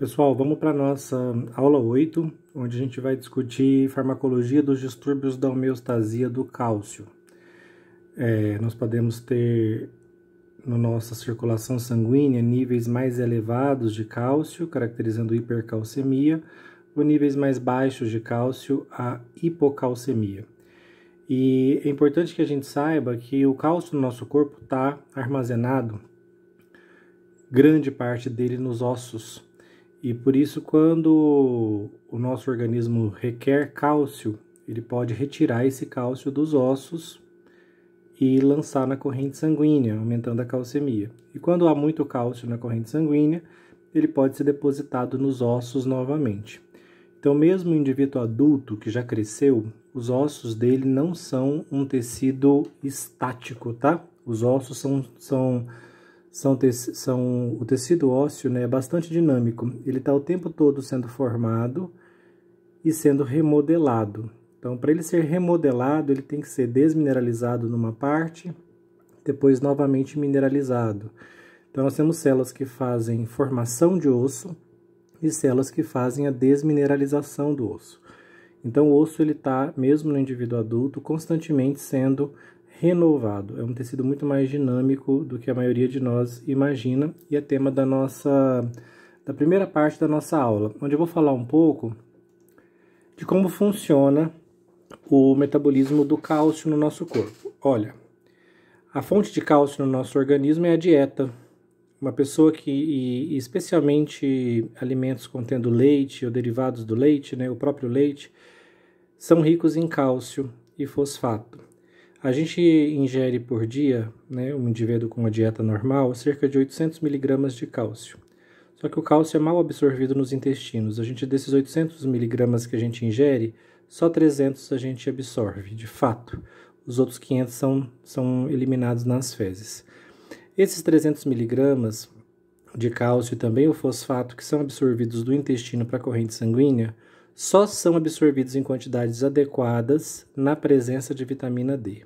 Pessoal, vamos para a nossa hum, aula 8, onde a gente vai discutir farmacologia dos distúrbios da homeostasia do cálcio. É, nós podemos ter na no nossa circulação sanguínea níveis mais elevados de cálcio, caracterizando hipercalcemia, ou níveis mais baixos de cálcio, a hipocalcemia. E é importante que a gente saiba que o cálcio no nosso corpo está armazenado, grande parte dele nos ossos e por isso, quando o nosso organismo requer cálcio, ele pode retirar esse cálcio dos ossos e lançar na corrente sanguínea, aumentando a calcemia. E quando há muito cálcio na corrente sanguínea, ele pode ser depositado nos ossos novamente. Então, mesmo o indivíduo adulto que já cresceu, os ossos dele não são um tecido estático, tá? Os ossos são, são são, são, o tecido ósseo né, é bastante dinâmico. Ele está o tempo todo sendo formado e sendo remodelado. Então, para ele ser remodelado, ele tem que ser desmineralizado numa parte, depois novamente mineralizado. Então, nós temos células que fazem formação de osso e células que fazem a desmineralização do osso. Então, o osso ele está, mesmo no indivíduo adulto, constantemente sendo renovado. É um tecido muito mais dinâmico do que a maioria de nós imagina e é tema da nossa da primeira parte da nossa aula, onde eu vou falar um pouco de como funciona o metabolismo do cálcio no nosso corpo. Olha, a fonte de cálcio no nosso organismo é a dieta. Uma pessoa que, e especialmente alimentos contendo leite ou derivados do leite, né, o próprio leite, são ricos em cálcio e fosfato. A gente ingere por dia, né, um indivíduo com uma dieta normal, cerca de 800 miligramas de cálcio. Só que o cálcio é mal absorvido nos intestinos. A gente desses 800 miligramas que a gente ingere, só 300 a gente absorve, de fato. Os outros 500 são, são eliminados nas fezes. Esses 300 miligramas de cálcio e também o fosfato que são absorvidos do intestino para a corrente sanguínea, só são absorvidos em quantidades adequadas na presença de vitamina D.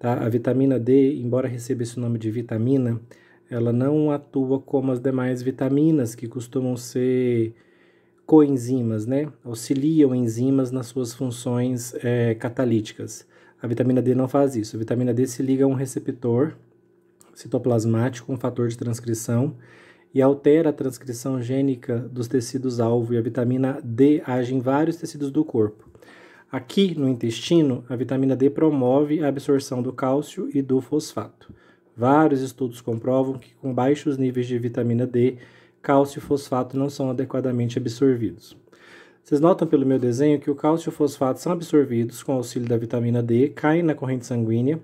Tá? A vitamina D, embora receba esse nome de vitamina, ela não atua como as demais vitaminas que costumam ser coenzimas, né? Auxiliam enzimas nas suas funções é, catalíticas. A vitamina D não faz isso. A vitamina D se liga a um receptor citoplasmático, um fator de transcrição, e altera a transcrição gênica dos tecidos-alvo. E a vitamina D age em vários tecidos do corpo. Aqui no intestino, a vitamina D promove a absorção do cálcio e do fosfato. Vários estudos comprovam que com baixos níveis de vitamina D, cálcio e fosfato não são adequadamente absorvidos. Vocês notam pelo meu desenho que o cálcio e o fosfato são absorvidos com auxílio da vitamina D, caem na corrente sanguínea.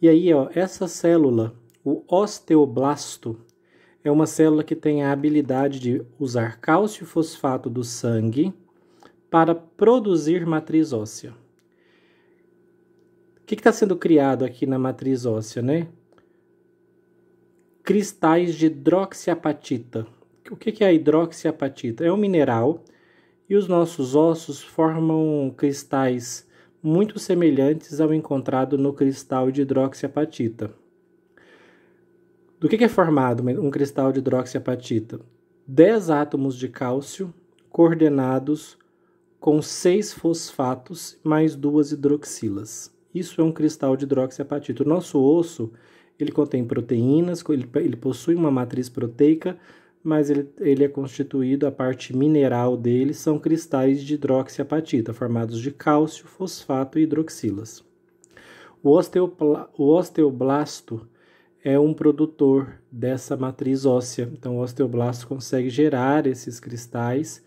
E aí, ó, essa célula, o osteoblasto, é uma célula que tem a habilidade de usar cálcio e fosfato do sangue para produzir matriz óssea. O que está sendo criado aqui na matriz óssea, né? Cristais de hidroxiapatita. O que, que é a hidroxiapatita? É um mineral e os nossos ossos formam cristais muito semelhantes ao encontrado no cristal de hidroxiapatita. Do que é formado um cristal de hidroxiapatita? 10 átomos de cálcio coordenados com seis fosfatos mais duas hidroxilas. Isso é um cristal de hidroxiapatita. O nosso osso ele contém proteínas, ele, ele possui uma matriz proteica, mas ele, ele é constituído, a parte mineral dele são cristais de hidroxiapatita, formados de cálcio, fosfato e hidroxilas. O, o osteoblasto é um produtor dessa matriz óssea, então o osteoblasto consegue gerar esses cristais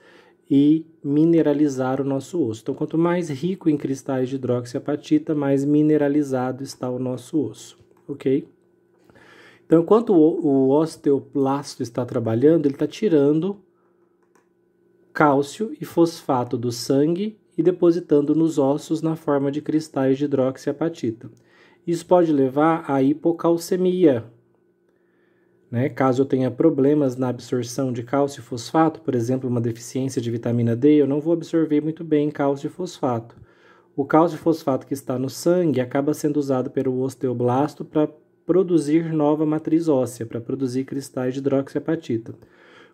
e mineralizar o nosso osso. Então, quanto mais rico em cristais de hidroxiapatita, mais mineralizado está o nosso osso, ok? Então, enquanto o osteoplasto está trabalhando, ele está tirando cálcio e fosfato do sangue e depositando nos ossos na forma de cristais de hidroxiapatita. Isso pode levar à hipocalcemia, né? Caso eu tenha problemas na absorção de cálcio e fosfato, por exemplo, uma deficiência de vitamina D, eu não vou absorver muito bem cálcio e fosfato. O cálcio e fosfato que está no sangue acaba sendo usado pelo osteoblasto para produzir nova matriz óssea, para produzir cristais de hidroxiapatita.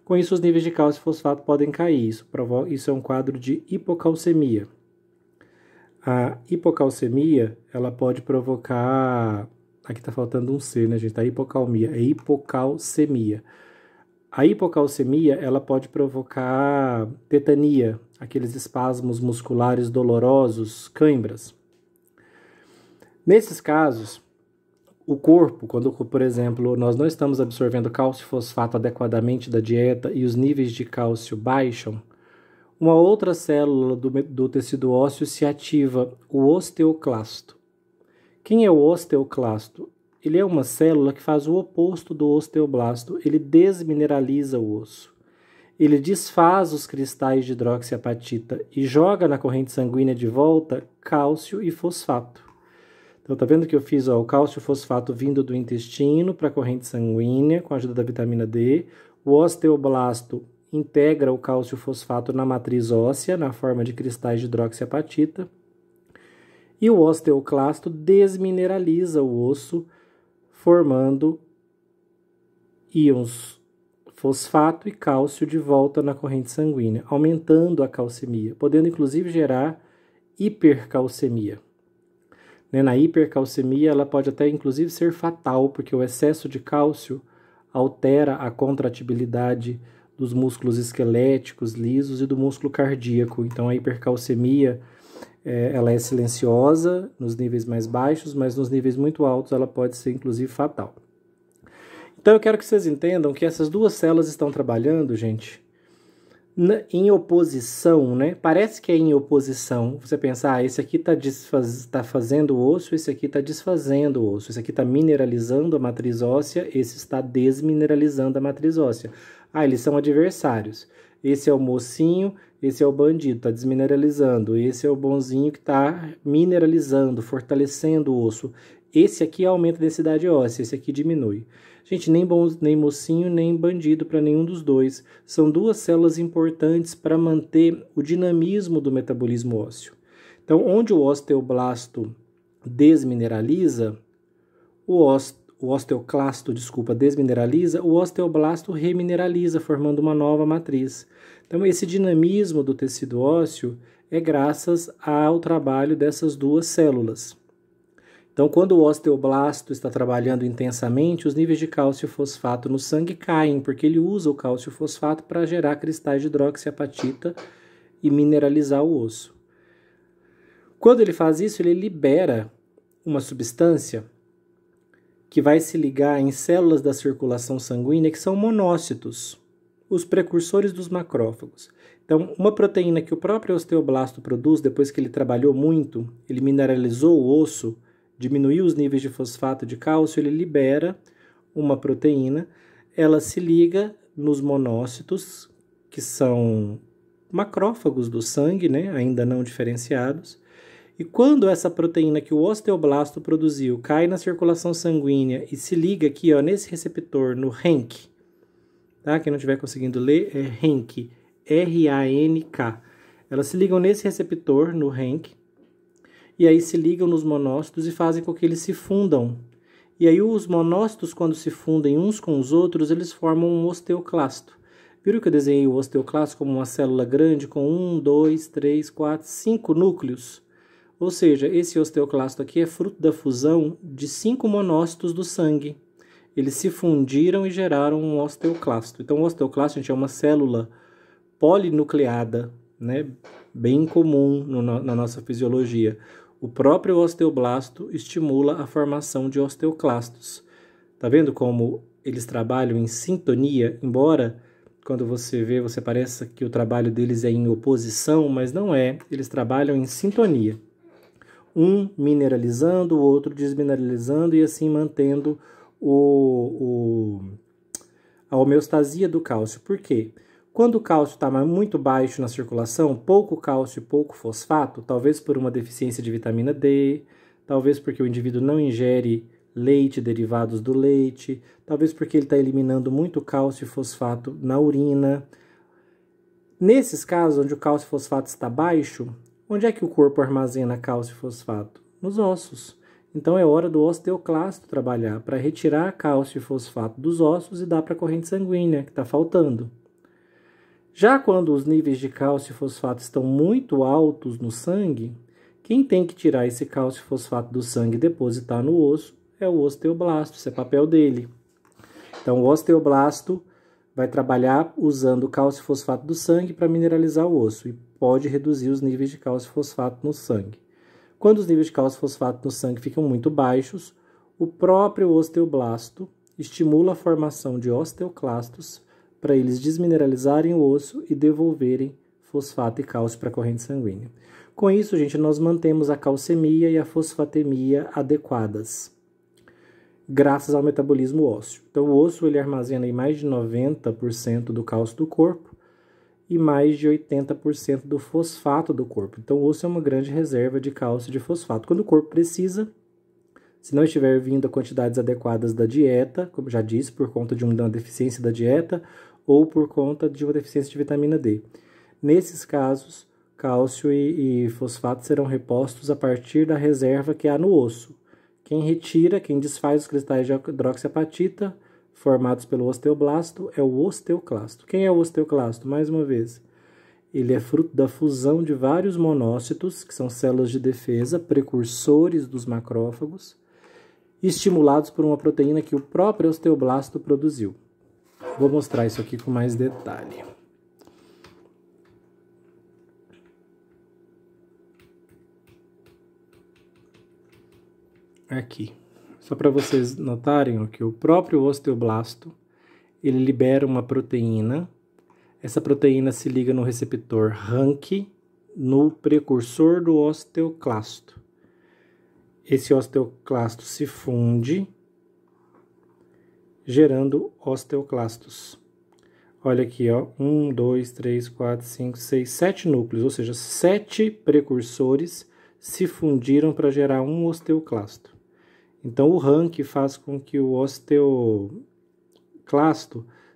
Com isso, os níveis de cálcio e fosfato podem cair. Isso, provoca, isso é um quadro de hipocalcemia. A hipocalcemia ela pode provocar Aqui está faltando um C, né, gente? A hipocalmia, é hipocalcemia. A hipocalcemia, ela pode provocar tetania, aqueles espasmos musculares dolorosos, cãibras. Nesses casos, o corpo, quando, por exemplo, nós não estamos absorvendo cálcio e fosfato adequadamente da dieta e os níveis de cálcio baixam, uma outra célula do, do tecido ósseo se ativa, o osteoclasto. Quem é o osteoclasto? Ele é uma célula que faz o oposto do osteoblasto, ele desmineraliza o osso. Ele desfaz os cristais de hidroxiapatita e joga na corrente sanguínea de volta cálcio e fosfato. Então, tá vendo que eu fiz ó, o cálcio e fosfato vindo do intestino para a corrente sanguínea com a ajuda da vitamina D. O osteoblasto integra o cálcio e fosfato na matriz óssea na forma de cristais de hidroxiapatita e o osteoclasto desmineraliza o osso, formando íons fosfato e cálcio de volta na corrente sanguínea, aumentando a calcemia, podendo inclusive gerar hipercalcemia. Né, na hipercalcemia, ela pode até inclusive ser fatal, porque o excesso de cálcio altera a contratibilidade dos músculos esqueléticos lisos e do músculo cardíaco. Então, a hipercalcemia é, ela é silenciosa nos níveis mais baixos, mas nos níveis muito altos ela pode ser inclusive fatal. Então eu quero que vocês entendam que essas duas células estão trabalhando, gente, na, em oposição, né? Parece que é em oposição. Você pensar, ah, esse aqui está desfaz... tá fazendo o osso, esse aqui está desfazendo o osso, esse aqui está mineralizando a matriz óssea, esse está desmineralizando a matriz óssea. Ah, eles são adversários. Esse é o mocinho, esse é o bandido, está desmineralizando. Esse é o bonzinho que está mineralizando, fortalecendo o osso. Esse aqui aumenta a densidade óssea, esse aqui diminui. Gente, nem, bom, nem mocinho, nem bandido para nenhum dos dois. São duas células importantes para manter o dinamismo do metabolismo ósseo. Então, onde o osteoblasto desmineraliza, o, oste o osteoclasto, desculpa, desmineraliza, o osteoblasto remineraliza, formando uma nova matriz. Então, esse dinamismo do tecido ósseo é graças ao trabalho dessas duas células. Então, quando o osteoblasto está trabalhando intensamente, os níveis de cálcio fosfato no sangue caem, porque ele usa o cálcio fosfato para gerar cristais de hidroxiapatita e mineralizar o osso. Quando ele faz isso, ele libera uma substância que vai se ligar em células da circulação sanguínea que são monócitos, os precursores dos macrófagos. Então, uma proteína que o próprio osteoblasto produz depois que ele trabalhou muito, ele mineralizou o osso, diminuiu os níveis de fosfato de cálcio, ele libera uma proteína, ela se liga nos monócitos, que são macrófagos do sangue, né, ainda não diferenciados, e quando essa proteína que o osteoblasto produziu cai na circulação sanguínea e se liga aqui ó, nesse receptor, no RANK, tá? quem não estiver conseguindo ler, é RANK, R-A-N-K. Elas se ligam nesse receptor, no RANK, e aí se ligam nos monócitos e fazem com que eles se fundam. E aí os monócitos, quando se fundem uns com os outros, eles formam um osteoclasto. Viram que eu desenhei o osteoclasto como uma célula grande com um, dois, três, quatro, cinco núcleos? Ou seja, esse osteoclasto aqui é fruto da fusão de cinco monócitos do sangue. Eles se fundiram e geraram um osteoclasto. Então, o osteoclasto, gente, é uma célula polinucleada, né? bem comum no, na nossa fisiologia. O próprio osteoblasto estimula a formação de osteoclastos. Tá vendo como eles trabalham em sintonia, embora quando você vê, você pareça que o trabalho deles é em oposição, mas não é, eles trabalham em sintonia um mineralizando, o outro desmineralizando e assim mantendo o, o a homeostasia do cálcio. Por quê? Quando o cálcio está muito baixo na circulação, pouco cálcio e pouco fosfato, talvez por uma deficiência de vitamina D, talvez porque o indivíduo não ingere leite, derivados do leite, talvez porque ele está eliminando muito cálcio e fosfato na urina. Nesses casos onde o cálcio e fosfato está baixo, Onde é que o corpo armazena cálcio e fosfato? Nos ossos. Então é hora do osteoclasto trabalhar para retirar cálcio e fosfato dos ossos e dar para a corrente sanguínea, que está faltando. Já quando os níveis de cálcio e fosfato estão muito altos no sangue, quem tem que tirar esse cálcio e fosfato do sangue e depositar no osso é o osteoblasto, isso é papel dele. Então, o osteoblasto vai trabalhar usando cálcio e fosfato do sangue para mineralizar o osso e pode reduzir os níveis de cálcio e fosfato no sangue. Quando os níveis de cálcio e fosfato no sangue ficam muito baixos, o próprio osteoblasto estimula a formação de osteoclastos para eles desmineralizarem o osso e devolverem fosfato e cálcio para a corrente sanguínea. Com isso, gente, nós mantemos a calcemia e a fosfatemia adequadas graças ao metabolismo ósseo. Então, o osso ele armazena mais de 90% do cálcio do corpo e mais de 80% do fosfato do corpo. Então, o osso é uma grande reserva de cálcio e de fosfato. Quando o corpo precisa, se não estiver vindo a quantidades adequadas da dieta, como já disse, por conta de uma deficiência da dieta ou por conta de uma deficiência de vitamina D. Nesses casos, cálcio e, e fosfato serão repostos a partir da reserva que há no osso. Quem retira, quem desfaz os cristais de hidroxiapatita formados pelo osteoblasto é o osteoclasto. Quem é o osteoclasto? Mais uma vez, ele é fruto da fusão de vários monócitos, que são células de defesa, precursores dos macrófagos, estimulados por uma proteína que o próprio osteoblasto produziu. Vou mostrar isso aqui com mais detalhe. aqui. Só para vocês notarem ó, que o próprio osteoblasto, ele libera uma proteína. Essa proteína se liga no receptor RANK, no precursor do osteoclasto. Esse osteoclasto se funde, gerando osteoclastos. Olha aqui, ó, um, dois, três, quatro, cinco, seis, sete núcleos, ou seja, sete precursores se fundiram para gerar um osteoclasto. Então, o rank faz com que o osteoclasto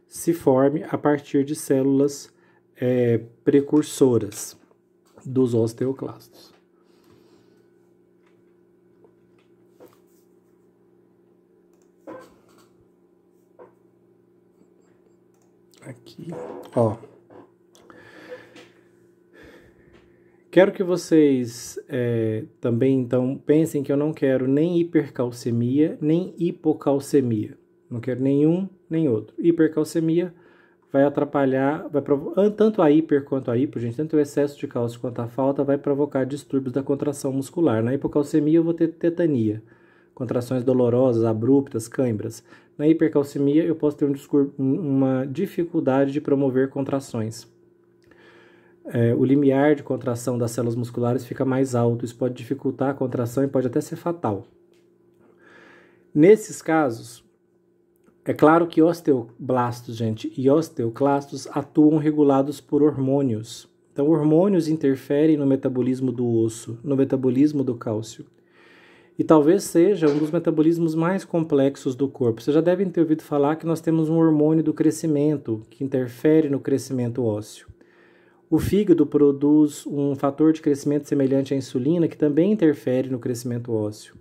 se forme a partir de células é, precursoras dos osteoclastos. Aqui, ó. Quero que vocês é, também, então, pensem que eu não quero nem hipercalcemia, nem hipocalcemia. Não quero nenhum, nem outro. Hipercalcemia vai atrapalhar, vai provocar, tanto a hiper quanto a hipo, gente, tanto o excesso de cálcio quanto a falta, vai provocar distúrbios da contração muscular. Na hipocalcemia eu vou ter tetania, contrações dolorosas, abruptas, cãibras. Na hipercalcemia eu posso ter um uma dificuldade de promover contrações é, o limiar de contração das células musculares fica mais alto. Isso pode dificultar a contração e pode até ser fatal. Nesses casos, é claro que osteoblastos, gente, e osteoclastos atuam regulados por hormônios. Então, hormônios interferem no metabolismo do osso, no metabolismo do cálcio. E talvez seja um dos metabolismos mais complexos do corpo. Vocês já devem ter ouvido falar que nós temos um hormônio do crescimento que interfere no crescimento ósseo. O fígado produz um fator de crescimento semelhante à insulina, que também interfere no crescimento ósseo.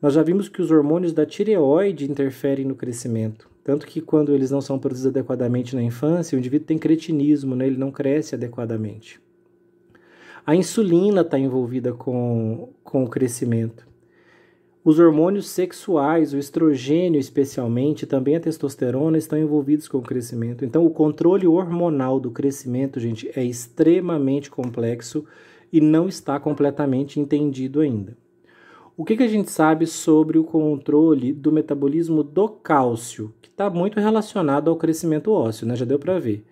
Nós já vimos que os hormônios da tireoide interferem no crescimento, tanto que quando eles não são produzidos adequadamente na infância, o indivíduo tem cretinismo, né? ele não cresce adequadamente. A insulina está envolvida com, com o crescimento. Os hormônios sexuais, o estrogênio especialmente, também a testosterona, estão envolvidos com o crescimento. Então, o controle hormonal do crescimento, gente, é extremamente complexo e não está completamente entendido ainda. O que, que a gente sabe sobre o controle do metabolismo do cálcio, que está muito relacionado ao crescimento ósseo, né? Já deu para ver.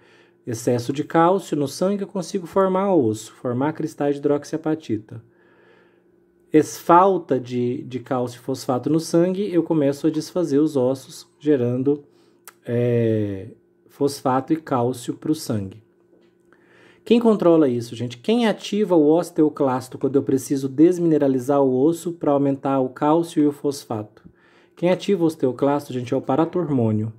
Excesso de cálcio no sangue, eu consigo formar osso, formar cristais de hidroxiapatita falta de, de cálcio e fosfato no sangue, eu começo a desfazer os ossos, gerando é, fosfato e cálcio para o sangue. Quem controla isso, gente? Quem ativa o osteoclasto quando eu preciso desmineralizar o osso para aumentar o cálcio e o fosfato? Quem ativa o osteoclasto, gente, é o paratormônio.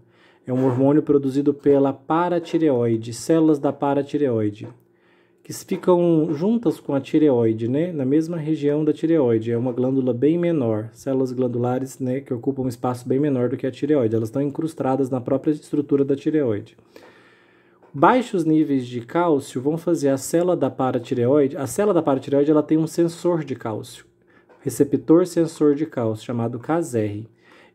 É um hormônio produzido pela paratireoide, células da paratireoide que ficam juntas com a tireoide, né? Na mesma região da tireoide. É uma glândula bem menor, células glandulares, né? Que ocupam um espaço bem menor do que a tireoide. Elas estão incrustadas na própria estrutura da tireoide. Baixos níveis de cálcio vão fazer a célula da paratireoide. A célula da paratireoide ela tem um sensor de cálcio, receptor sensor de cálcio chamado CASR.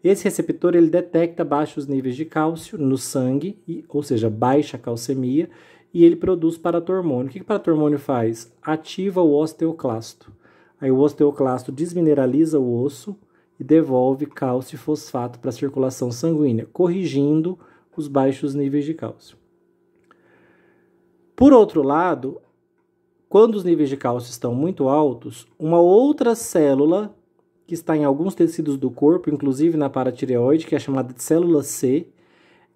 Esse receptor ele detecta baixos níveis de cálcio no sangue, ou seja, baixa calcemia, e ele produz paratormônio. O que, que paratormônio faz? Ativa o osteoclasto. Aí o osteoclasto desmineraliza o osso e devolve cálcio e fosfato para a circulação sanguínea, corrigindo os baixos níveis de cálcio. Por outro lado, quando os níveis de cálcio estão muito altos, uma outra célula que está em alguns tecidos do corpo, inclusive na paratireoide, que é chamada de célula C,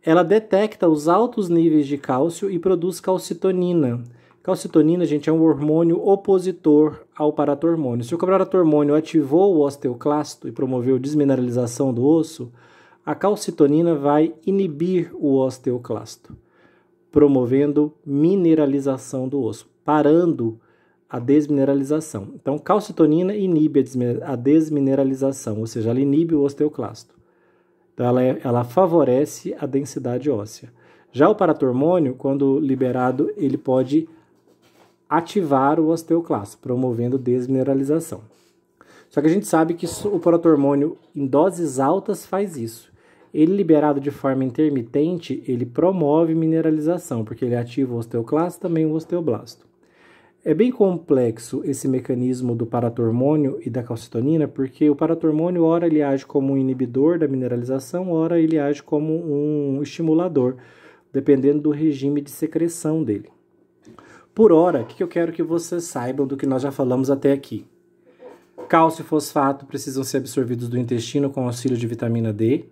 ela detecta os altos níveis de cálcio e produz calcitonina. Calcitonina, gente, é um hormônio opositor ao paratormônio. Se o paratormônio ativou o osteoclasto e promoveu desmineralização do osso, a calcitonina vai inibir o osteoclasto, promovendo mineralização do osso, parando a desmineralização. Então, calcitonina inibe a desmineralização, ou seja, ela inibe o osteoclasto. Então, ela, é, ela favorece a densidade óssea. Já o paratormônio, quando liberado, ele pode ativar o osteoclasto, promovendo desmineralização. Só que a gente sabe que o paratormônio em doses altas faz isso. Ele liberado de forma intermitente, ele promove mineralização, porque ele ativa o osteoclasto e também o osteoblasto. É bem complexo esse mecanismo do paratormônio e da calcitonina, porque o paratormônio, ora, ele age como um inibidor da mineralização, ora, ele age como um estimulador, dependendo do regime de secreção dele. Por hora, o que eu quero que vocês saibam do que nós já falamos até aqui? Cálcio e fosfato precisam ser absorvidos do intestino com auxílio de vitamina D.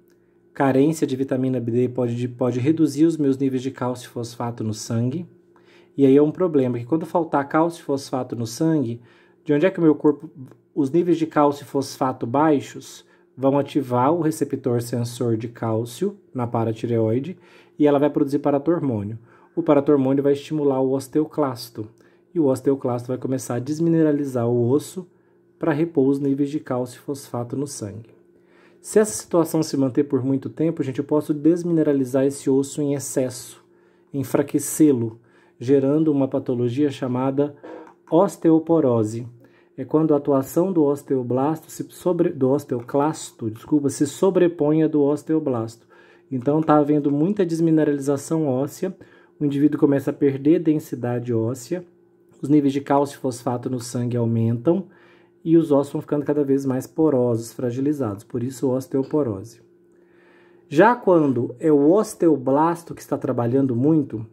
Carência de vitamina D pode, pode reduzir os meus níveis de cálcio e fosfato no sangue. E aí é um problema, que quando faltar cálcio e fosfato no sangue, de onde é que o meu corpo, os níveis de cálcio e fosfato baixos vão ativar o receptor sensor de cálcio na paratireoide e ela vai produzir paratormônio. O paratormônio vai estimular o osteoclasto e o osteoclasto vai começar a desmineralizar o osso para repor os níveis de cálcio e fosfato no sangue. Se essa situação se manter por muito tempo, gente, eu posso desmineralizar esse osso em excesso, enfraquecê-lo gerando uma patologia chamada osteoporose. É quando a atuação do osteoblasto se sobre, do osteoclasto, desculpa, se sobrepõe à do osteoblasto. Então está havendo muita desmineralização óssea, o indivíduo começa a perder densidade óssea, os níveis de cálcio e fosfato no sangue aumentam e os ossos vão ficando cada vez mais porosos, fragilizados, por isso osteoporose. Já quando é o osteoblasto que está trabalhando muito,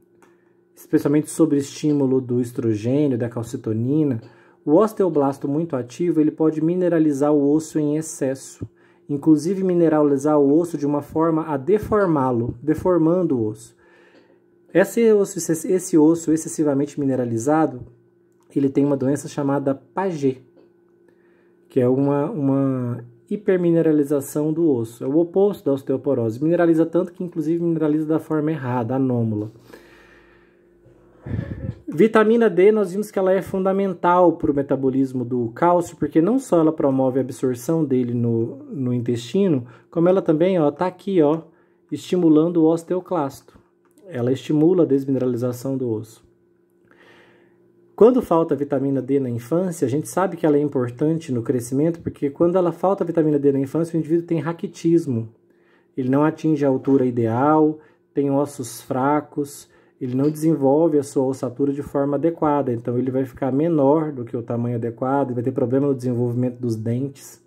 especialmente sobre estímulo do estrogênio, da calcitonina, o osteoblasto muito ativo ele pode mineralizar o osso em excesso, inclusive mineralizar o osso de uma forma a deformá-lo, deformando o osso. Esse osso, esse osso excessivamente mineralizado, ele tem uma doença chamada Paget, que é uma, uma hipermineralização do osso. É o oposto da osteoporose. Mineraliza tanto que, inclusive, mineraliza da forma errada, anômala. Vitamina D, nós vimos que ela é fundamental para o metabolismo do cálcio, porque não só ela promove a absorção dele no, no intestino, como ela também está aqui, ó, estimulando o osteoclasto. Ela estimula a desmineralização do osso. Quando falta vitamina D na infância, a gente sabe que ela é importante no crescimento, porque quando ela falta vitamina D na infância, o indivíduo tem raquitismo. Ele não atinge a altura ideal, tem ossos fracos, ele não desenvolve a sua ossatura de forma adequada, então ele vai ficar menor do que o tamanho adequado, vai ter problema no desenvolvimento dos dentes.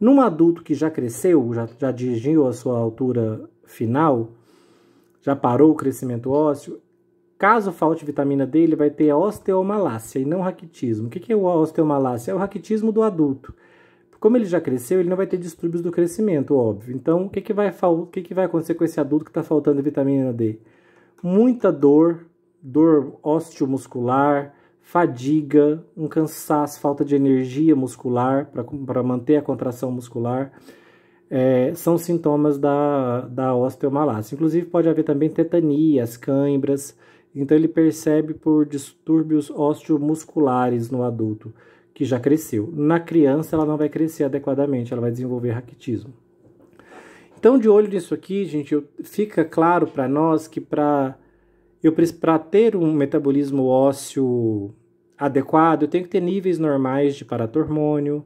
Num adulto que já cresceu, já, já atingiu a sua altura final, já parou o crescimento ósseo, caso falte vitamina D, ele vai ter osteomalácia e não raquitismo. O que é o osteomalácia? É o raquitismo do adulto. Como ele já cresceu, ele não vai ter distúrbios do crescimento, óbvio. Então, o que, que, vai, o que, que vai acontecer com esse adulto que está faltando vitamina D? muita dor, dor osteomuscular, fadiga, um cansaço, falta de energia muscular para manter a contração muscular. É, são sintomas da, da osteomalácia. Inclusive, pode haver também tetanias, cãibras. Então, ele percebe por distúrbios osteomusculares no adulto que já cresceu. Na criança, ela não vai crescer adequadamente, ela vai desenvolver raquitismo. Então, de olho nisso aqui, gente, fica claro para nós que para ter um metabolismo ósseo adequado, eu tenho que ter níveis normais de paratormônio,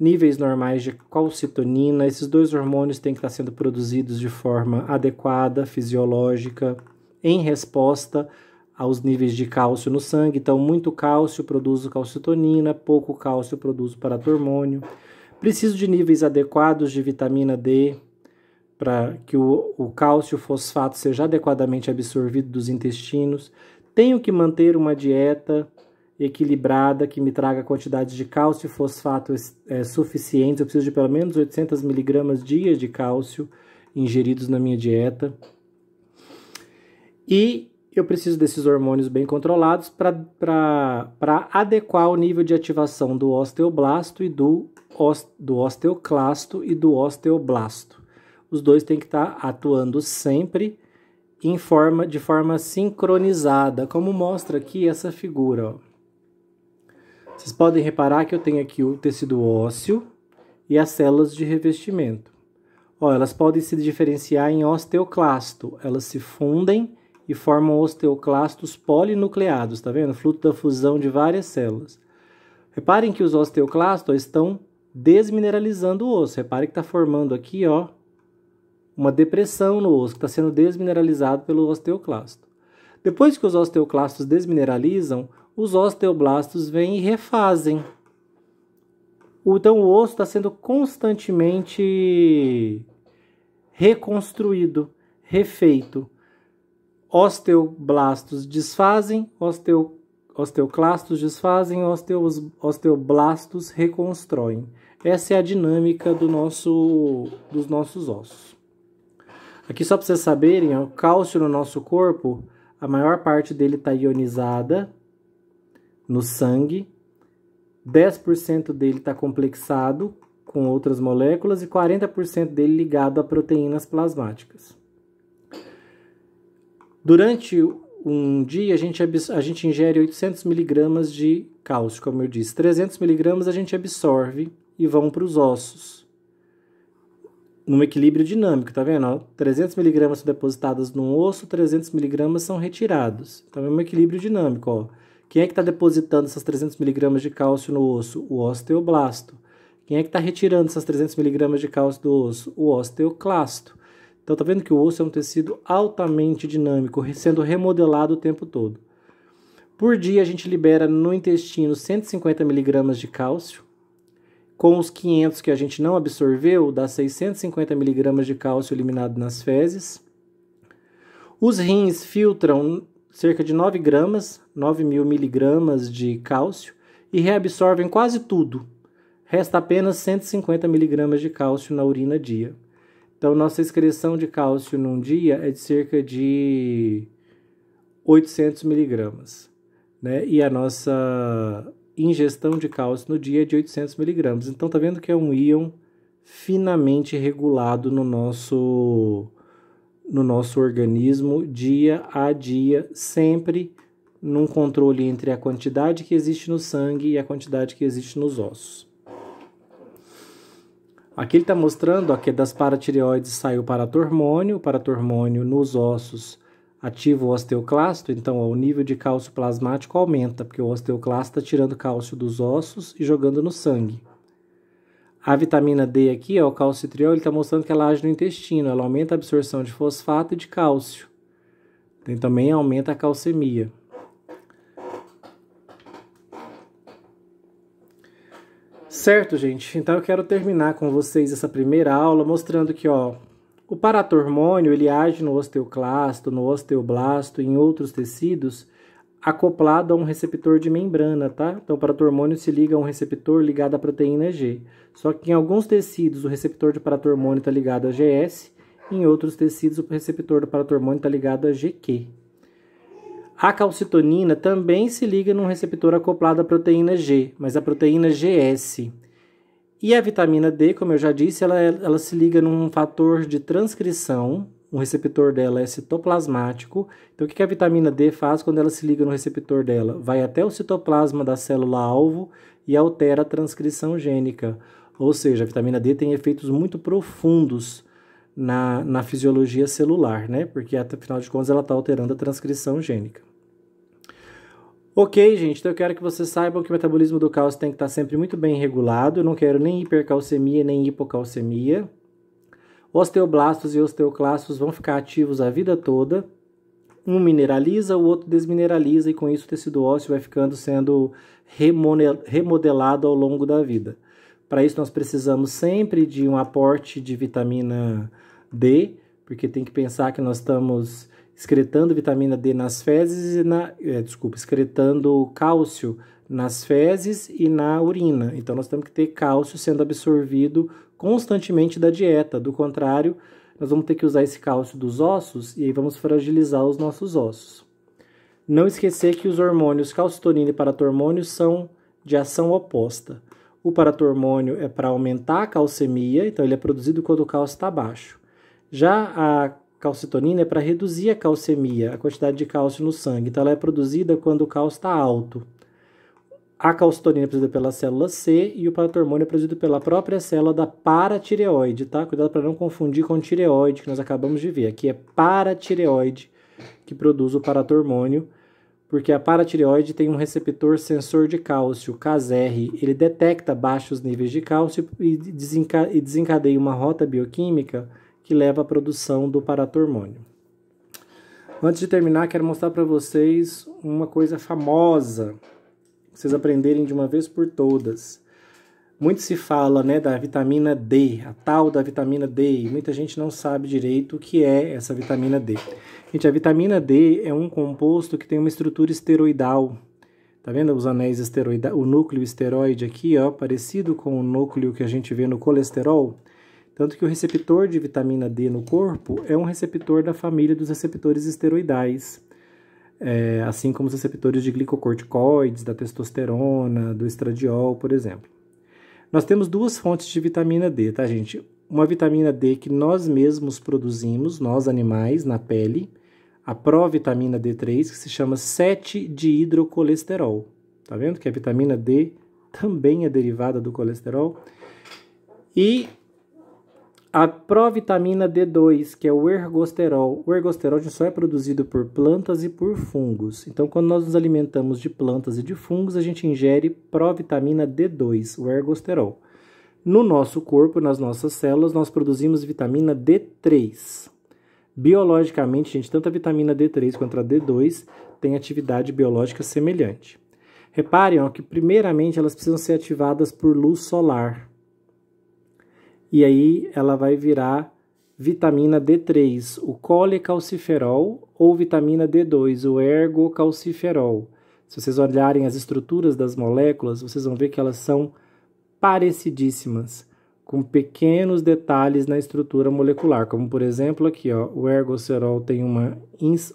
níveis normais de calcitonina, esses dois hormônios têm que estar sendo produzidos de forma adequada, fisiológica, em resposta aos níveis de cálcio no sangue. Então, muito cálcio produz calcitonina, pouco cálcio produz paratormônio. Preciso de níveis adequados de vitamina D, para que o, o cálcio fosfato seja adequadamente absorvido dos intestinos. Tenho que manter uma dieta equilibrada que me traga quantidades de cálcio e fosfato é, suficientes. Eu preciso de pelo menos 800 miligramas dia de cálcio ingeridos na minha dieta. E eu preciso desses hormônios bem controlados para adequar o nível de ativação do osteoblasto e do, do osteoclasto e do osteoblasto os dois têm que estar tá atuando sempre em forma, de forma sincronizada, como mostra aqui essa figura. Ó. Vocês podem reparar que eu tenho aqui o tecido ósseo e as células de revestimento. Ó, elas podem se diferenciar em osteoclasto, elas se fundem e formam osteoclastos polinucleados, tá vendo? Fruto da fusão de várias células. Reparem que os osteoclastos estão desmineralizando o osso. Reparem que está formando aqui, ó, uma depressão no osso que está sendo desmineralizado pelo osteoclasto. Depois que os osteoclastos desmineralizam, os osteoblastos vêm e refazem. Então o osso está sendo constantemente reconstruído, refeito. Osteoblastos desfazem, osteo, osteoclastos desfazem, osteos, osteoblastos reconstroem. Essa é a dinâmica do nosso, dos nossos ossos. Aqui só para vocês saberem, ó, o cálcio no nosso corpo, a maior parte dele está ionizada no sangue, 10% dele está complexado com outras moléculas e 40% dele ligado a proteínas plasmáticas. Durante um dia, a gente, a gente ingere 800 miligramas de cálcio, como eu disse. 300 miligramas a gente absorve e vão para os ossos num equilíbrio dinâmico, tá vendo? 300 miligramas são depositadas no osso, 300 miligramas são retirados. Então é um equilíbrio dinâmico, ó. Quem é que está depositando essas 300 miligramas de cálcio no osso? O osteoblasto. Quem é que está retirando essas 300 miligramas de cálcio do osso? O osteoclasto. Então tá vendo que o osso é um tecido altamente dinâmico, sendo remodelado o tempo todo. Por dia a gente libera no intestino 150 miligramas de cálcio, com os 500 que a gente não absorveu, dá 650 miligramas de cálcio eliminado nas fezes. Os rins filtram cerca de 9 gramas, 9 mil miligramas de cálcio e reabsorvem quase tudo. Resta apenas 150 miligramas de cálcio na urina dia. Então, nossa excreção de cálcio num dia é de cerca de 800 miligramas. Né? E a nossa ingestão de cálcio no dia é de 800 miligramas. Então tá vendo que é um íon finamente regulado no nosso no nosso organismo dia a dia, sempre num controle entre a quantidade que existe no sangue e a quantidade que existe nos ossos. Aqui ele está mostrando ó, que é das paratireoides saiu o paratormônio, o paratormônio nos ossos ativa o osteoclasto, então ó, o nível de cálcio plasmático aumenta, porque o osteoclasto está tirando cálcio dos ossos e jogando no sangue. A vitamina D aqui, ó, o calcitriol, ele está mostrando que ela age no intestino, ela aumenta a absorção de fosfato e de cálcio. Então, também aumenta a calcemia. Certo, gente? Então eu quero terminar com vocês essa primeira aula mostrando que, ó, o paratormônio ele age no osteoclasto, no osteoblasto e em outros tecidos acoplado a um receptor de membrana, tá? Então, o paratormônio se liga a um receptor ligado à proteína G. Só que em alguns tecidos o receptor de paratormônio está ligado a GS, em outros tecidos o receptor do paratormônio está ligado a GQ. A calcitonina também se liga num receptor acoplado à proteína G, mas a proteína GS. E a vitamina D, como eu já disse, ela, ela se liga num fator de transcrição, o receptor dela é citoplasmático. Então, o que a vitamina D faz quando ela se liga no receptor dela? Vai até o citoplasma da célula-alvo e altera a transcrição gênica. Ou seja, a vitamina D tem efeitos muito profundos na, na fisiologia celular, né? Porque, afinal de contas, ela está alterando a transcrição gênica. Ok, gente, então eu quero que vocês saibam que o metabolismo do cálcio tem que estar sempre muito bem regulado. Eu não quero nem hipercalcemia, nem hipocalcemia. Osteoblastos e osteoclastos vão ficar ativos a vida toda. Um mineraliza, o outro desmineraliza, e com isso o tecido ósseo vai ficando sendo remodelado ao longo da vida. Para isso, nós precisamos sempre de um aporte de vitamina D, porque tem que pensar que nós estamos excretando vitamina D nas fezes e na. É, desculpa, excretando cálcio nas fezes e na urina. Então, nós temos que ter cálcio sendo absorvido constantemente da dieta. Do contrário, nós vamos ter que usar esse cálcio dos ossos e aí vamos fragilizar os nossos ossos. Não esquecer que os hormônios calcitonina e paratormônio são de ação oposta. O paratormônio é para aumentar a calcemia, então ele é produzido quando o cálcio está baixo. Já a calcitonina é para reduzir a calcemia, a quantidade de cálcio no sangue. Então, ela é produzida quando o cálcio está alto. A calcitonina é produzida pela célula C e o paratormônio é produzido pela própria célula da paratireoide, tá? Cuidado para não confundir com tireoide, que nós acabamos de ver. Aqui é paratireoide que produz o paratormônio, porque a paratireoide tem um receptor sensor de cálcio, CASR. Ele detecta baixos níveis de cálcio e desencadeia uma rota bioquímica que leva à produção do paratormônio. Antes de terminar, quero mostrar para vocês uma coisa famosa, que vocês aprenderem de uma vez por todas. Muito se fala né, da vitamina D, a tal da vitamina D, e muita gente não sabe direito o que é essa vitamina D. Gente, a vitamina D é um composto que tem uma estrutura esteroidal. Tá vendo os anéis esteroidais, o núcleo esteroide aqui, ó, parecido com o núcleo que a gente vê no colesterol? Tanto que o receptor de vitamina D no corpo é um receptor da família dos receptores esteroidais, é, assim como os receptores de glicocorticoides, da testosterona, do estradiol, por exemplo. Nós temos duas fontes de vitamina D, tá, gente? Uma vitamina D que nós mesmos produzimos, nós animais, na pele, a provitamina D3, que se chama 7-dihidrocolesterol. Tá vendo que a vitamina D também é derivada do colesterol? E a provitamina D2, que é o ergosterol. O ergosterol só é produzido por plantas e por fungos. Então, quando nós nos alimentamos de plantas e de fungos, a gente ingere provitamina D2, o ergosterol. No nosso corpo, nas nossas células, nós produzimos vitamina D3. Biologicamente, gente, tanto a vitamina D3 quanto a D2 têm atividade biológica semelhante. Reparem ó, que, primeiramente, elas precisam ser ativadas por luz solar e aí ela vai virar vitamina D3, o colecalciferol, ou vitamina D2, o ergocalciferol. Se vocês olharem as estruturas das moléculas, vocês vão ver que elas são parecidíssimas, com pequenos detalhes na estrutura molecular, como por exemplo aqui, ó, o ergocerol tem uma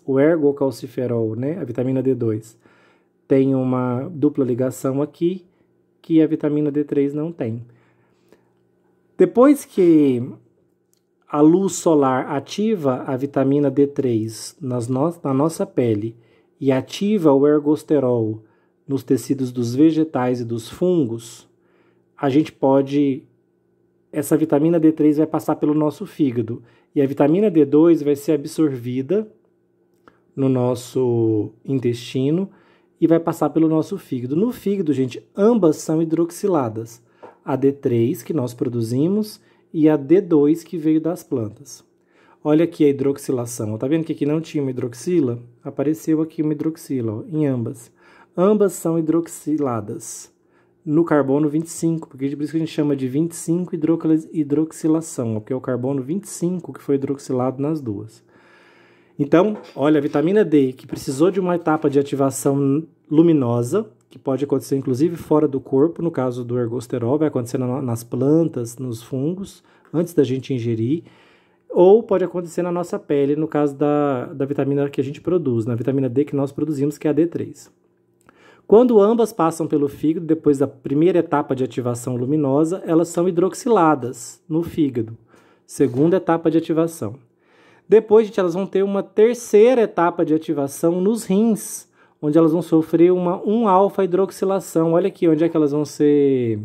o ergocalciferol, né, a vitamina D2, tem uma dupla ligação aqui que a vitamina D3 não tem. Depois que a luz solar ativa a vitamina D3 nas no na nossa pele e ativa o ergosterol nos tecidos dos vegetais e dos fungos, a gente pode. Essa vitamina D3 vai passar pelo nosso fígado e a vitamina D2 vai ser absorvida no nosso intestino e vai passar pelo nosso fígado. No fígado, gente, ambas são hidroxiladas a D3 que nós produzimos e a D2 que veio das plantas. Olha aqui a hidroxilação. Está vendo que aqui não tinha uma hidroxila? Apareceu aqui uma hidroxila ó, em ambas. Ambas são hidroxiladas. No carbono 25, porque por isso que a gente chama de 25 hidroxilação, porque é o carbono 25 que foi hidroxilado nas duas. Então, olha, a vitamina D, que precisou de uma etapa de ativação luminosa, que pode acontecer inclusive fora do corpo, no caso do ergosterol, vai acontecer nas plantas, nos fungos, antes da gente ingerir, ou pode acontecer na nossa pele, no caso da, da vitamina que a gente produz, na vitamina D que nós produzimos, que é a D3. Quando ambas passam pelo fígado, depois da primeira etapa de ativação luminosa, elas são hidroxiladas no fígado, segunda etapa de ativação. Depois, gente, elas vão ter uma terceira etapa de ativação nos rins, onde elas vão sofrer uma 1-alfa hidroxilação. Olha aqui onde é que elas vão ser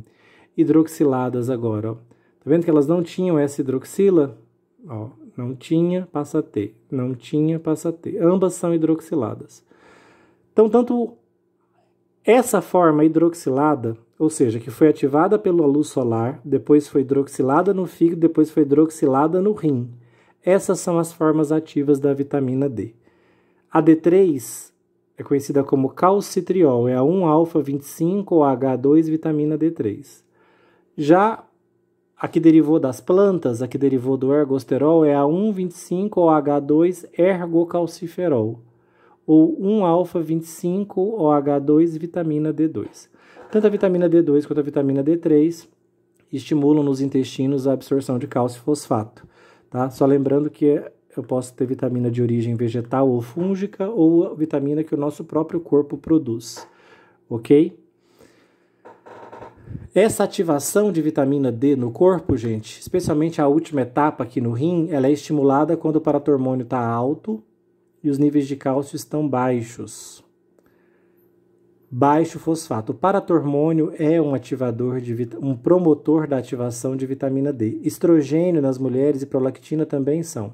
hidroxiladas agora. Ó. Tá vendo que elas não tinham essa hidroxila? Ó, não tinha, passa a ter. Não tinha, passa a ter. Ambas são hidroxiladas. Então, tanto essa forma hidroxilada, ou seja, que foi ativada pela luz solar, depois foi hidroxilada no fígado, depois foi hidroxilada no rim. Essas são as formas ativas da vitamina D. A D3 é conhecida como calcitriol, é a 1-alfa-25 oh 2 vitamina D3. Já a que derivou das plantas, a que derivou do ergosterol, é a 1,25 oh 2 ergocalciferol, ou 1-alfa-25 oh 2 vitamina D2. Tanto a vitamina D2 quanto a vitamina D3 estimulam nos intestinos a absorção de cálcio e fosfato. Tá? Só lembrando que eu posso ter vitamina de origem vegetal ou fúngica ou vitamina que o nosso próprio corpo produz, ok? Essa ativação de vitamina D no corpo, gente, especialmente a última etapa aqui no rim, ela é estimulada quando o paratormônio está alto e os níveis de cálcio estão baixos. Baixo fosfato. O paratormônio é um ativador de um promotor da ativação de vitamina D. Estrogênio nas mulheres e prolactina também são.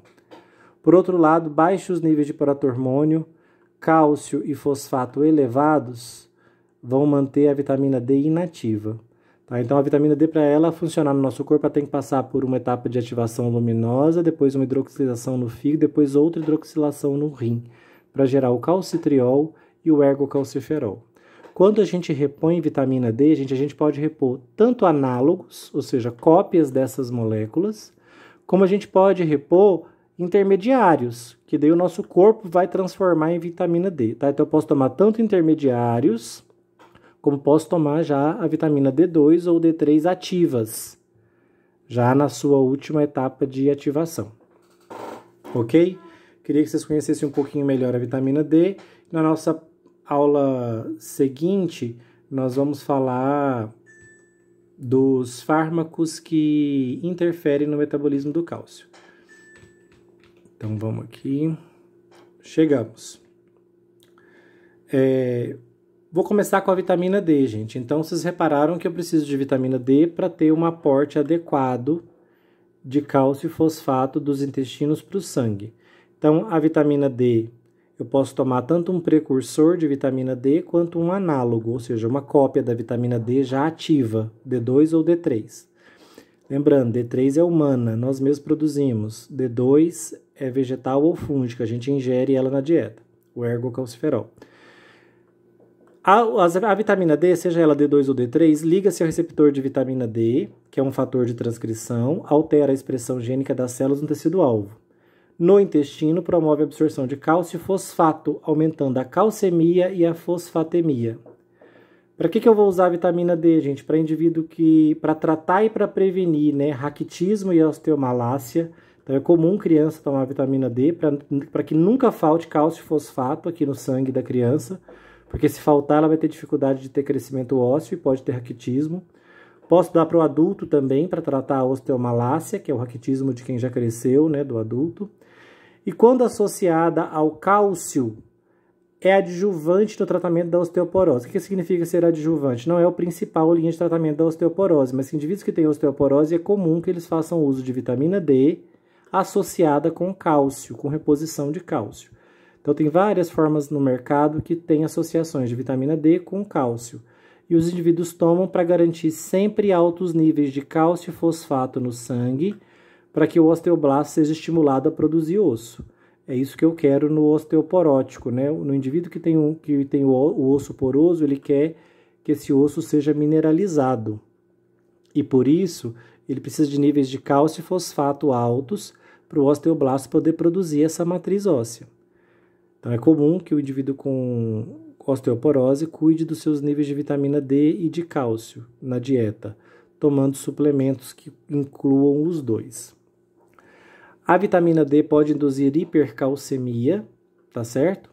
Por outro lado, baixos níveis de paratormônio, cálcio e fosfato elevados vão manter a vitamina D inativa. Tá? Então, a vitamina D, para ela funcionar no nosso corpo, ela tem que passar por uma etapa de ativação luminosa, depois uma hidroxilação no fígado, depois outra hidroxilação no rim, para gerar o calcitriol e o ergocalciferol. Quando a gente repõe vitamina D, a gente, a gente pode repor tanto análogos, ou seja, cópias dessas moléculas, como a gente pode repor intermediários, que daí o nosso corpo vai transformar em vitamina D, tá? Então eu posso tomar tanto intermediários, como posso tomar já a vitamina D2 ou D3 ativas, já na sua última etapa de ativação. OK? Queria que vocês conhecessem um pouquinho melhor a vitamina D. Na nossa aula seguinte, nós vamos falar dos fármacos que interferem no metabolismo do cálcio. Então vamos aqui. Chegamos. É, vou começar com a vitamina D, gente. Então vocês repararam que eu preciso de vitamina D para ter um aporte adequado de cálcio e fosfato dos intestinos para o sangue. Então a vitamina D eu posso tomar tanto um precursor de vitamina D quanto um análogo, ou seja, uma cópia da vitamina D já ativa, D2 ou D3. Lembrando, D3 é humana, nós mesmos produzimos. D2 é vegetal ou fúngica, a gente ingere ela na dieta, o ergocalciferol. A, a, vitamina D, seja ela D2 ou D3, liga-se ao receptor de vitamina D, que é um fator de transcrição, altera a expressão gênica das células no tecido-alvo. No intestino, promove a absorção de cálcio e fosfato, aumentando a calcemia e a fosfatemia. Para que, que eu vou usar a vitamina D, gente? Para indivíduo que. para tratar e para prevenir, né? Raquitismo e osteomalácia. Então é comum criança tomar vitamina D para que nunca falte cálcio e fosfato aqui no sangue da criança, porque se faltar ela vai ter dificuldade de ter crescimento ósseo e pode ter raquitismo. Posso dar para o adulto também para tratar a osteomalácia, que é o raquitismo de quem já cresceu, né, do adulto. E quando associada ao cálcio é adjuvante do tratamento da osteoporose. O que significa ser adjuvante? Não é o principal linha de tratamento da osteoporose, mas indivíduos que têm osteoporose é comum que eles façam uso de vitamina D associada com cálcio, com reposição de cálcio. Então tem várias formas no mercado que têm associações de vitamina D com cálcio. E os indivíduos tomam para garantir sempre altos níveis de cálcio e fosfato no sangue, para que o osteoblasto seja estimulado a produzir osso. É isso que eu quero no osteoporótico, né? No indivíduo que tem, um, que tem o osso poroso, ele quer que esse osso seja mineralizado. E por isso, ele precisa de níveis de cálcio e fosfato altos para o osteoblasto poder produzir essa matriz óssea. Então, é comum que o indivíduo com osteoporose cuide dos seus níveis de vitamina D e de cálcio na dieta, tomando suplementos que incluam os dois. A vitamina D pode induzir hipercalcemia, tá certo?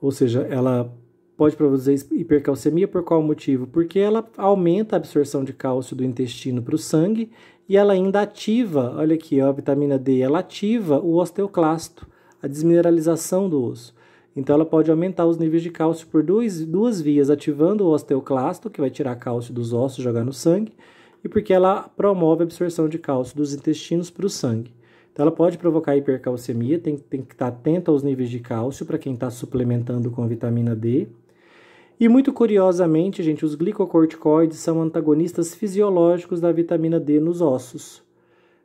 Ou seja, ela pode produzir hipercalcemia por qual motivo? Porque ela aumenta a absorção de cálcio do intestino para o sangue e ela ainda ativa, olha aqui, ó, a vitamina D, ela ativa o osteoclasto, a desmineralização do osso. Então ela pode aumentar os níveis de cálcio por duas, duas vias, ativando o osteoclasto, que vai tirar cálcio dos ossos e jogar no sangue, e porque ela promove a absorção de cálcio dos intestinos para o sangue. Então, ela pode provocar hipercalcemia, tem, tem que estar atento aos níveis de cálcio para quem está suplementando com vitamina D. E muito curiosamente, gente, os glicocorticoides são antagonistas fisiológicos da vitamina D nos ossos.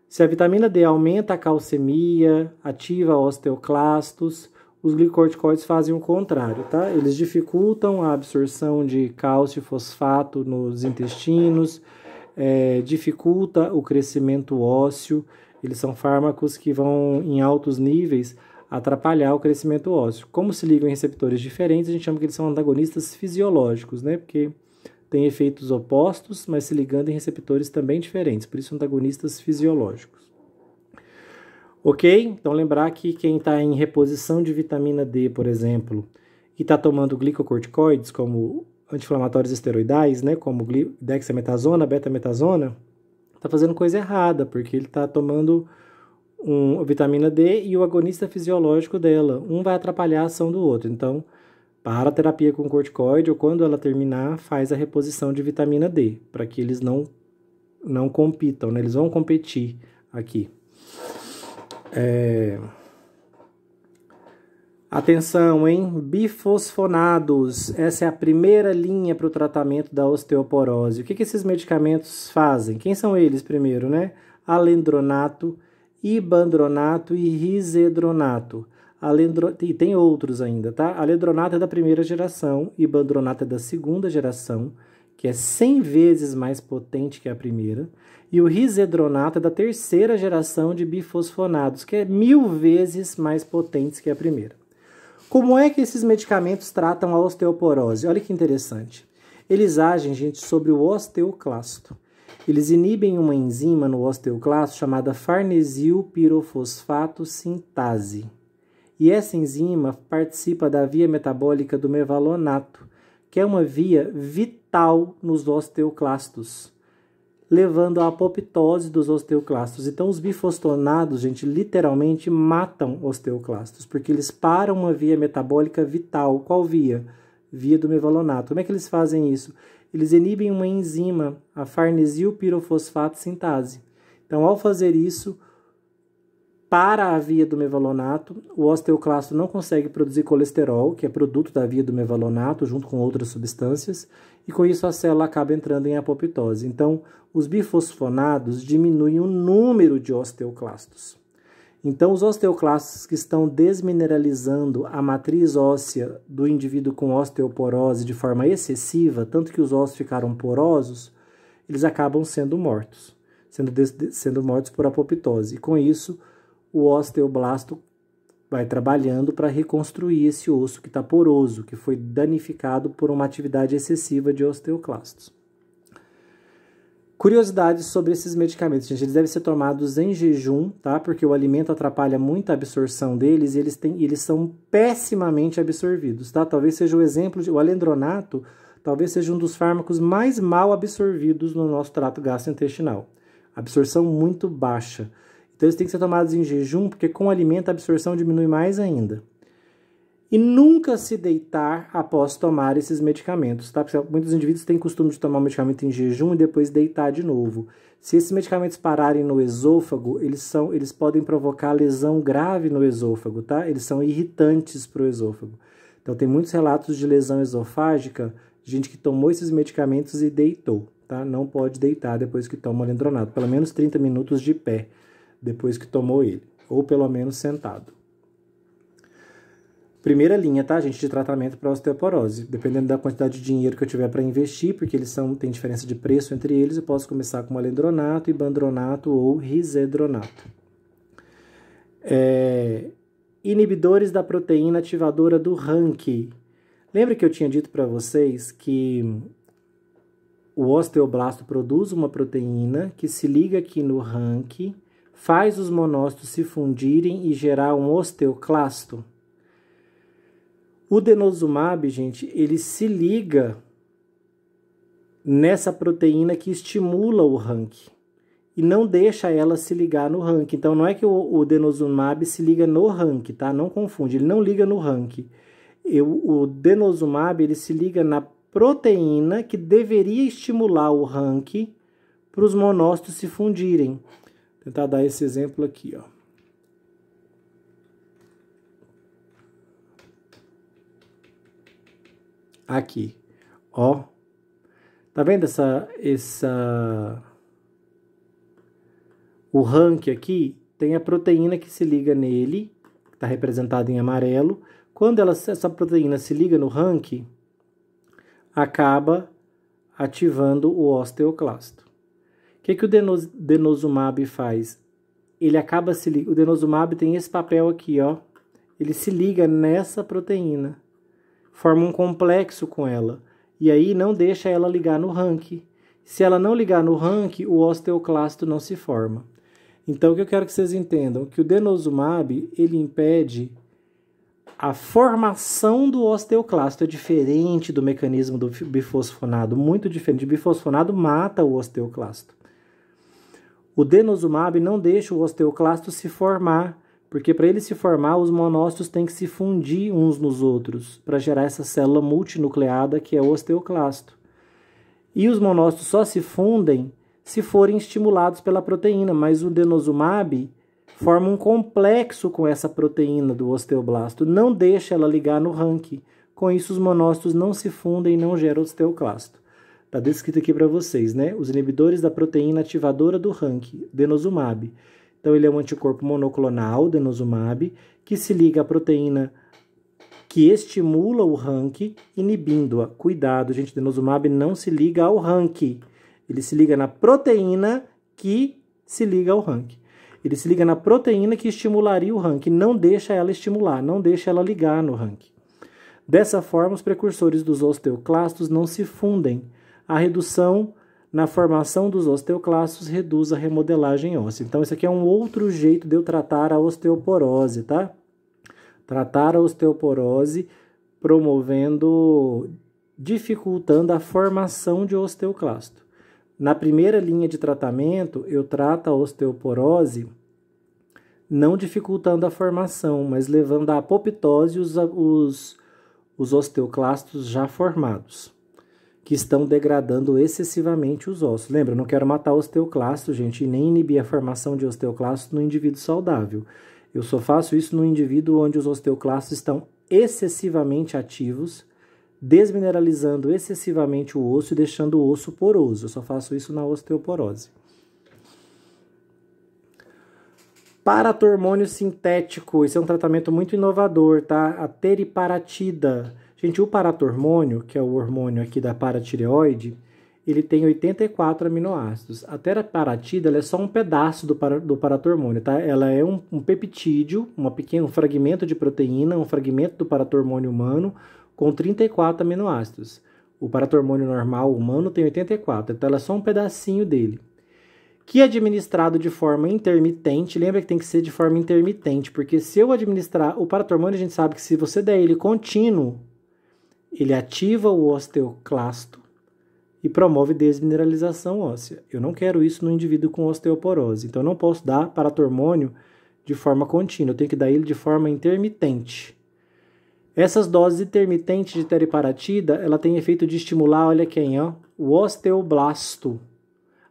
Se a vitamina D aumenta a calcemia, ativa osteoclastos, os glicocorticoides fazem o contrário, tá? Eles dificultam a absorção de cálcio e fosfato nos intestinos, é, dificulta o crescimento ósseo. Eles são fármacos que vão em altos níveis atrapalhar o crescimento ósseo. Como se ligam em receptores diferentes, a gente chama que eles são antagonistas fisiológicos, né? Porque tem efeitos opostos, mas se ligando em receptores também diferentes, por isso antagonistas fisiológicos. Ok? Então lembrar que quem está em reposição de vitamina D, por exemplo, e está tomando glicocorticoides, como anti-inflamatórios esteroidais, né, como dexametasona, betametasona, está fazendo coisa errada, porque ele está tomando um, vitamina D e o agonista fisiológico dela. Um vai atrapalhar a ação do outro. Então, para a terapia com corticoide, ou quando ela terminar, faz a reposição de vitamina D, para que eles não, não compitam, né? eles vão competir aqui. É... Atenção, hein? Bifosfonados. Essa é a primeira linha para o tratamento da osteoporose. O que, que esses medicamentos fazem? Quem são eles primeiro, né? Alendronato, ibandronato e risedronato. Alendro... E tem outros ainda, tá? Alendronato é da primeira geração, ibandronato é da segunda geração, que é 100 vezes mais potente que a primeira. E o risedronato é da terceira geração de bifosfonados, que é mil vezes mais potentes que a primeira. Como é que esses medicamentos tratam a osteoporose? Olha que interessante. Eles agem, gente, sobre o osteoclasto. Eles inibem uma enzima no osteoclasto chamada farnesilpirofosfato sintase. E essa enzima participa da via metabólica do mevalonato, que é uma via vital nos osteoclastos levando à apoptose dos osteoclastos. Então, os bifostonados, gente, literalmente matam osteoclastos, porque eles param uma via metabólica vital. Qual via? Via do mevalonato. Como é que eles fazem isso? Eles inibem uma enzima, a farnesilpirofosfato sintase. Então, ao fazer isso, para a via do mevalonato, o osteoclasto não consegue produzir colesterol, que é produto da via do mevalonato, junto com outras substâncias, e com isso a célula acaba entrando em apoptose. Então, os bifosfonados diminuem o número de osteoclastos. Então, os osteoclastos que estão desmineralizando a matriz óssea do indivíduo com osteoporose de forma excessiva, tanto que os ossos ficaram porosos, eles acabam sendo mortos, sendo, sendo mortos por apoptose. E com isso, o osteoblasto vai trabalhando para reconstruir esse osso que está poroso, que foi danificado por uma atividade excessiva de osteoclastos. Curiosidades sobre esses medicamentos, gente, eles devem ser tomados em jejum, tá? Porque o alimento atrapalha muito a absorção deles e eles, têm, eles são pessimamente absorvidos, tá? Talvez seja o exemplo de o alendronato, talvez seja um dos fármacos mais mal absorvidos no nosso trato gastrointestinal. Absorção muito baixa. Então eles têm que ser tomados em jejum, porque com o alimento a absorção diminui mais ainda. E nunca se deitar após tomar esses medicamentos, tá? Porque muitos indivíduos têm costume de tomar o medicamento em jejum e depois deitar de novo. Se esses medicamentos pararem no esôfago, eles, são, eles podem provocar lesão grave no esôfago, tá? Eles são irritantes para o esôfago. Então tem muitos relatos de lesão esofágica, gente que tomou esses medicamentos e deitou, tá? Não pode deitar depois que toma o alendronato, pelo menos 30 minutos de pé depois que tomou ele, ou pelo menos sentado. Primeira linha, tá, gente, de tratamento para osteoporose. Dependendo da quantidade de dinheiro que eu tiver para investir, porque eles são tem diferença de preço entre eles, eu posso começar com alendronato, ibandronato ou risedronato. É, inibidores da proteína ativadora do RANK. Lembra que eu tinha dito para vocês que o osteoblasto produz uma proteína que se liga aqui no RANK faz os monócitos se fundirem e gerar um osteoclasto. O denosumab, gente, ele se liga nessa proteína que estimula o rank e não deixa ela se ligar no rank. Então não é que o, o denosumab se liga no rank, tá? Não confunde, ele não liga no rank. Eu, o denosumab ele se liga na proteína que deveria estimular o rank para os monócitos se fundirem tentar dar esse exemplo aqui, ó. Aqui, ó. Tá vendo essa essa o rank aqui tem a proteína que se liga nele, que está representada em amarelo. Quando ela, essa proteína se liga no rank, acaba ativando o osteoclasto que, que o denos, denosumab faz? Ele acaba se O denosumab tem esse papel aqui, ó. Ele se liga nessa proteína, forma um complexo com ela, e aí não deixa ela ligar no rank. Se ela não ligar no rank, o osteoclasto não se forma. Então, o que eu quero que vocês entendam? Que o denosumab, ele impede a formação do osteoclasto. É diferente do mecanismo do bifosfonado, muito diferente. O bifosfonado mata o osteoclasto. O denosumab não deixa o osteoclasto se formar, porque para ele se formar, os monócitos têm que se fundir uns nos outros, para gerar essa célula multinucleada que é o osteoclasto. E os monócitos só se fundem se forem estimulados pela proteína, mas o denosumab forma um complexo com essa proteína do osteoblasto, não deixa ela ligar no ranking. Com isso, os monócitos não se fundem e não geram osteoclasto. Está descrito aqui para vocês, né? Os inibidores da proteína ativadora do RANC, denosumab. Então, ele é um anticorpo monoclonal, denosumab, que se liga à proteína que estimula o RANC, inibindo-a. Cuidado, gente, denosumab não se liga ao RANC. Ele se liga na proteína que se liga ao RANC. Ele se liga na proteína que estimularia o RANC, não deixa ela estimular, não deixa ela ligar no RANC. Dessa forma, os precursores dos osteoclastos não se fundem a redução na formação dos osteoclastos reduz a remodelagem óssea. Então, esse aqui é um outro jeito de eu tratar a osteoporose, tá? Tratar a osteoporose promovendo, dificultando a formação de osteoclasto. Na primeira linha de tratamento, eu trato a osteoporose não dificultando a formação, mas levando à apoptose os, os, os osteoclastos já formados que estão degradando excessivamente os ossos. Lembra, não quero matar osteoclasto, gente, e nem inibir a formação de osteoclasto no indivíduo saudável. Eu só faço isso no indivíduo onde os osteoclastos estão excessivamente ativos, desmineralizando excessivamente o osso e deixando o osso poroso. Eu só faço isso na osteoporose. Paratormônio sintético, esse é um tratamento muito inovador, tá? A teriparatida Gente, o paratormônio, que é o hormônio aqui da paratireoide, ele tem 84 aminoácidos. A teraparatida é só um pedaço do, para, do paratormônio, tá? Ela é um, um peptídeo, uma pequeno, um fragmento de proteína, um fragmento do paratormônio humano com 34 aminoácidos. O paratormônio normal humano tem 84, então ela é só um pedacinho dele. Que é administrado de forma intermitente, lembra que tem que ser de forma intermitente, porque se eu administrar o paratormônio, a gente sabe que se você der ele contínuo, ele ativa o osteoclasto e promove desmineralização óssea. Eu não quero isso no indivíduo com osteoporose, então eu não posso dar paratormônio de forma contínua, eu tenho que dar ele de forma intermitente. Essas doses intermitentes de teriparatida, ela tem efeito de estimular, olha quem, ó, o osteoblasto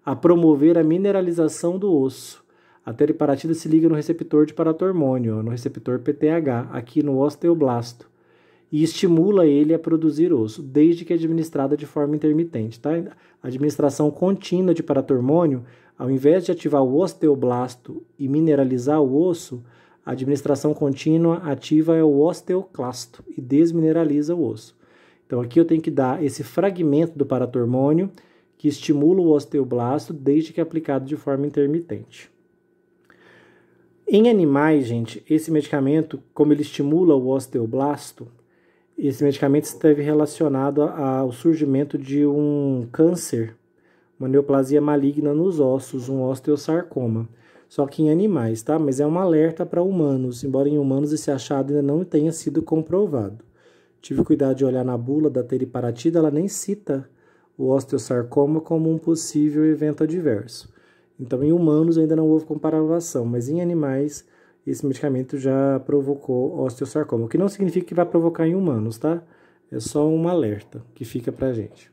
a promover a mineralização do osso. A teriparatida se liga no receptor de paratormônio, ó, no receptor PTH, aqui no osteoblasto e estimula ele a produzir osso, desde que administrada de forma intermitente. Tá? A administração contínua de paratormônio, ao invés de ativar o osteoblasto e mineralizar o osso, a administração contínua ativa é o osteoclasto e desmineraliza o osso. Então aqui eu tenho que dar esse fragmento do paratormônio que estimula o osteoblasto desde que é aplicado de forma intermitente. Em animais, gente, esse medicamento, como ele estimula o osteoblasto, esse medicamento esteve relacionado ao surgimento de um câncer, uma neoplasia maligna nos ossos, um osteosarcoma. Só que em animais, tá? Mas é um alerta para humanos, embora em humanos esse achado ainda não tenha sido comprovado. Tive cuidado de olhar na bula da teriparatida, ela nem cita o osteosarcoma como um possível evento adverso. Então, em humanos ainda não houve comparação, mas em animais esse medicamento já provocou osteosarcoma, o que não significa que vai provocar em humanos, tá? É só um alerta que fica pra gente.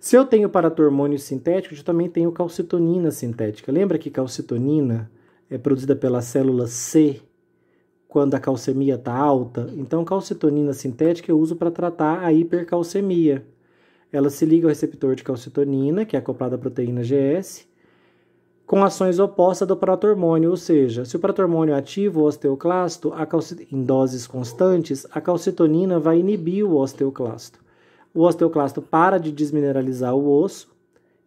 Se eu tenho paratormônio sintético, eu também tenho calcitonina sintética. Lembra que calcitonina é produzida pela célula C quando a calcemia está alta? Então, calcitonina sintética eu uso para tratar a hipercalcemia. Ela se liga ao receptor de calcitonina, que é acoplada à proteína GS, com ações opostas do proto-hormônio, ou seja, se o proto-hormônio é ativa o osteoclasto a em doses constantes, a calcitonina vai inibir o osteoclasto. O osteoclasto para de desmineralizar o osso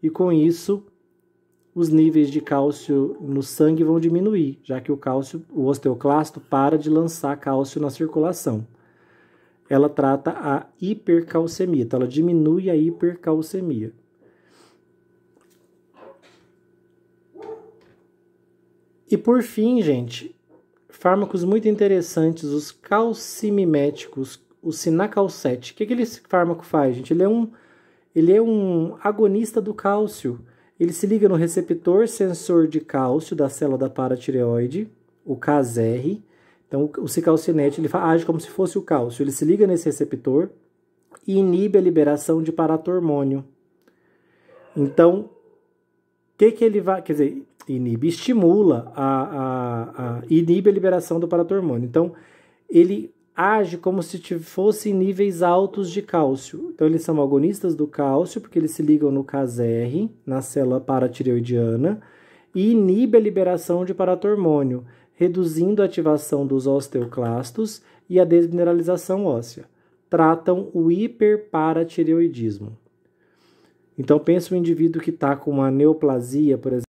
e, com isso, os níveis de cálcio no sangue vão diminuir, já que o cálcio, o osteoclasto para de lançar cálcio na circulação. Ela trata a hipercalcemia, então ela diminui a hipercalcemia. E por fim, gente, fármacos muito interessantes, os calcimiméticos, o sinacalcete. O que, que esse fármaco faz, gente? Ele é, um, ele é um agonista do cálcio. Ele se liga no receptor sensor de cálcio da célula da paratireoide, o CASR. Então, o cicalcinete ele age como se fosse o cálcio. Ele se liga nesse receptor e inibe a liberação de paratormônio. Então, o que, que ele vai. Quer dizer, inibe, estimula a, a, a inibe a liberação do paratormônio. Então, ele age como se fosse níveis altos de cálcio. Então, eles são agonistas do cálcio, porque eles se ligam no KZR, na célula paratireoidiana, e inibe a liberação de paratormônio, reduzindo a ativação dos osteoclastos e a desmineralização óssea. Tratam o hiperparatireoidismo. Então, pensa um indivíduo que está com uma neoplasia, por exemplo,